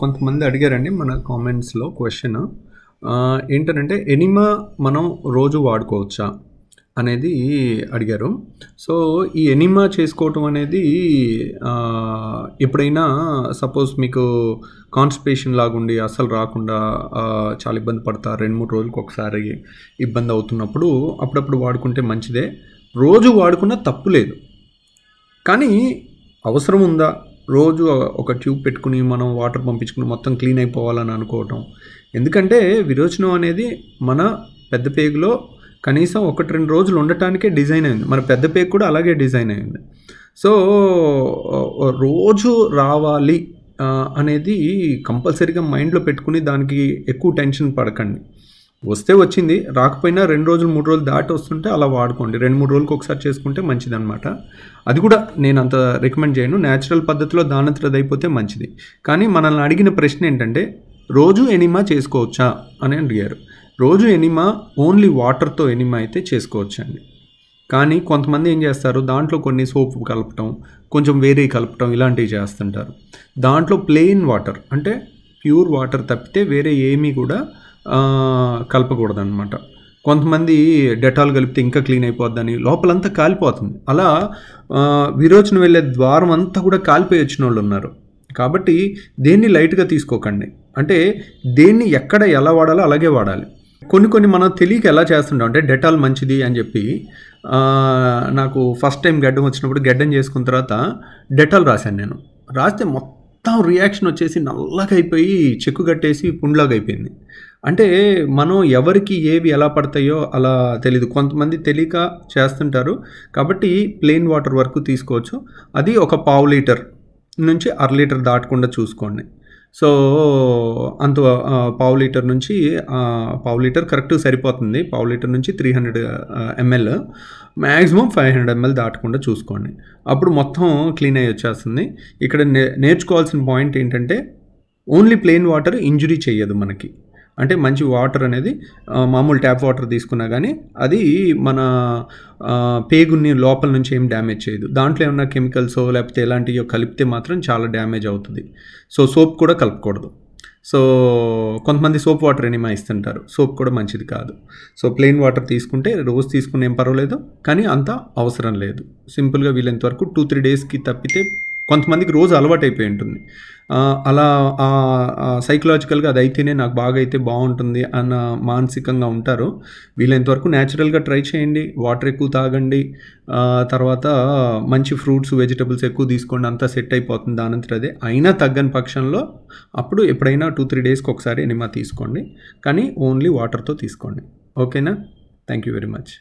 కొంతమంది అడిగారండి మన కామెంట్స్లో క్వశ్చన్ ఏంటంటే ఎనిమా మనం రోజు వాడుకోవచ్చా అనేది అడిగారు సో ఈ ఎనిమా చేసుకోవటం అనేది ఎప్పుడైనా సపోజ్ మీకు కాన్స్టిపేషన్ లాగుండి అసలు రాకుండా చాలా ఇబ్బంది పడతారు రెండు మూడు రోజులకు ఒకసారి ఇబ్బంది అవుతున్నప్పుడు అప్పుడప్పుడు వాడుకుంటే మంచిదే రోజు వాడుకున్న తప్పు లేదు కానీ అవసరం ఉందా రోజు ఒక ట్యూబ్ పెట్టుకుని మనం వాటర్ పంపించుకుని మొత్తం క్లీన్ అయిపోవాలని అనుకోవటం ఎందుకంటే విరోచనం అనేది మన పెద్ద పేగులో కనీసం ఒకటి రెండు రోజులు ఉండటానికే డిజైన్ అయింది మన పెద్ద పేగు కూడా అలాగే డిజైన్ అయింది సో రోజు రావాలి అనేది కంపల్సరీగా మైండ్లో పెట్టుకుని దానికి ఎక్కువ టెన్షన్ పడకండి వస్తే వచ్చింది రాకపోయినా రెండు రోజులు మూడు రోజులు దాటి వస్తుంటే అలా వాడుకోండి రెండు మూడు రోజులకు ఒకసారి చేసుకుంటే అనమాట అది కూడా నేను అంత రికమెండ్ చేయను న్యాచురల్ పద్ధతిలో దానత్రది అయిపోతే మంచిది కానీ మనల్ని అడిగిన ప్రశ్న ఏంటంటే రోజు ఎనిమా చేసుకోవచ్చా అని అడిగారు రోజు ఎనిమా ఓన్లీ వాటర్తో ఎనిమా అయితే చేసుకోవచ్చు అండి కానీ కొంతమంది ఏం చేస్తారు దాంట్లో కొన్ని సోప్ కలపటం కొంచెం వేరే కలపటం ఇలాంటివి చేస్తుంటారు దాంట్లో ప్లెయిన్ వాటర్ అంటే ప్యూర్ వాటర్ తప్పితే వేరే ఏమీ కూడా కలపకూడదనమాట కొంతమంది డెటాల్ కలిపితే ఇంకా క్లీన్ అయిపోద్దని లోపలంతా కాలిపోతుంది అలా విరోచన వెళ్ళే ద్వారం అంతా కూడా కాలిపోయి వచ్చిన వాళ్ళు ఉన్నారు కాబట్టి దేన్ని లైట్గా తీసుకోకండి అంటే దేన్ని ఎక్కడ ఎలా వాడాలో అలాగే వాడాలి కొన్ని కొన్ని మనం తెలియక ఎలా చేస్తుంటాం అంటే డెటాల్ మంచిది అని చెప్పి నాకు ఫస్ట్ టైం గడ్డం వచ్చినప్పుడు గడ్డం చేసుకున్న తర్వాత డెటాల్ రాశాను నేను రాస్తే మొత్తం మొత్తం రియాక్షన్ వచ్చేసి అయిపోయి చెక్కు కట్టేసి పుండ్లాగా అయిపోయింది అంటే మనం ఎవరికి ఏవి ఎలా పడతాయో అలా తెలీదు కొంతమంది తెలియక చేస్తుంటారు కాబట్టి ప్లెయిన్ వాటర్ వరకు తీసుకోవచ్చు అది ఒక పావు లీటర్ నుంచి అర లీటర్ దాటకుండా చూసుకోండి సో అంత పావు లీటర్ నుంచి పావు లీటర్ కరెక్ట్ సరిపోతుంది పావు లీటర్ నుంచి three hundred ML maximum five hundred ML దాటకుండా చూసుకోండి అప్పుడు మొత్తం క్లీన్ అయ్యి వచ్చేస్తుంది ఇక్కడ నేర్చుకోవాల్సిన పాయింట్ ఏంటంటే ఓన్లీ ప్లెయిన్ వాటర్ ఇంజురీ చేయదు మనకి అంటే మంచి వాటర్ అనేది మామూలు ట్యాప్ వాటర్ తీసుకున్నా కానీ అది మన పేగుని లోపల నుంచి ఏం డ్యామేజ్ చేయదు దాంట్లో ఏమన్నా కెమికల్స్ లేకపోతే ఎలాంటివో కలిపితే మాత్రం చాలా డ్యామేజ్ అవుతుంది సో సోప్ కూడా కలపకూడదు సో కొంతమంది సోప్ వాటర్ ఎనిమా ఇస్తుంటారు సోప్ కూడా మంచిది కాదు సో ప్లెయిన్ వాటర్ తీసుకుంటే రోజు తీసుకునే ఏం పర్వాలేదు కానీ అంత అవసరం లేదు సింపుల్గా వీలైనంత వరకు టూ త్రీ డేస్కి తప్పితే కొంతమందికి రోజు అలవాటు అయిపోయి ఉంటుంది అలా సైకలాజికల్గా అది అయితేనే నాకు బాగా అయితే బాగుంటుంది అన్న మానసికంగా ఉంటారు వీలైనంతవరకు న్యాచురల్గా ట్రై చేయండి వాటర్ ఎక్కువ తాగండి తర్వాత మంచి ఫ్రూట్స్ వెజిటబుల్స్ ఎక్కువ తీసుకోండి అంతా సెట్ అయిపోతుంది దానంతరం అదే అయినా తగ్గని పక్షంలో అప్పుడు ఎప్పుడైనా టూ త్రీ డేస్కి ఒకసారి ఎనిమా తీసుకోండి కానీ ఓన్లీ వాటర్తో తీసుకోండి ఓకేనా థ్యాంక్ యూ వెరీ మచ్